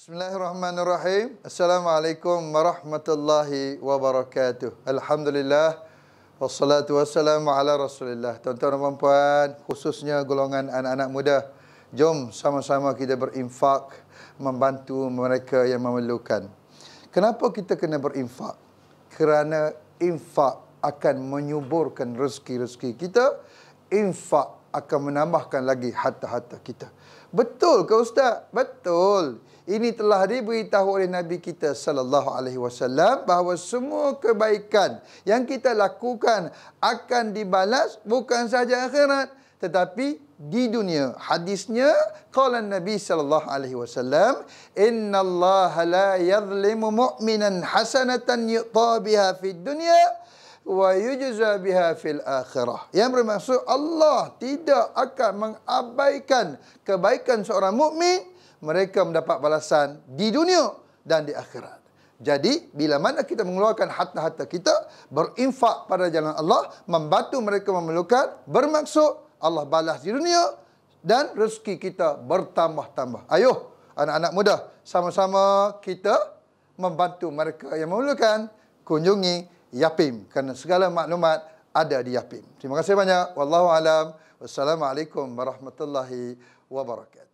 Bismillahirrahmanirrahim. Assalamualaikum warahmatullahi wabarakatuh. Alhamdulillah. Wassalatu wassalamu ala rasulillah. Tuan-tuan dan puan-puan, khususnya golongan anak-anak muda. Jom sama-sama kita berinfak membantu mereka yang memerlukan. Kenapa kita kena berinfak? Kerana infak akan menyuburkan rezeki-rezeki kita. Infak akan menambahkan lagi harta-harta kita. Betul ke ustaz? Betul. Ini telah diberitahu oleh Nabi kita sallallahu alaihi wasallam bahawa semua kebaikan yang kita lakukan akan dibalas bukan sahaja akhirat tetapi di dunia. Hadisnya qala Nabi sallallahu alaihi wasallam innallaha la yadhlimu mu'minan hasanatan yutabiha fid dunya wa yujza biha fil akhirah. Yang bermaksud Allah tidak akan mengabaikan kebaikan seorang mukmin, mereka mendapat balasan di dunia dan di akhirat. Jadi bila mana kita mengeluarkan harta-harta kita berinfak pada jalan Allah, membantu mereka memerlukan, bermaksud Allah balas di dunia dan rezeki kita bertambah-tambah. Ayuh anak-anak muda, sama-sama kita membantu mereka yang memerlukan kunjungi YAPIM kerana segala maklumat ada di YAPIM. Terima kasih banyak. Wallahu alam. Wassalamualaikum warahmatullahi wabarakatuh.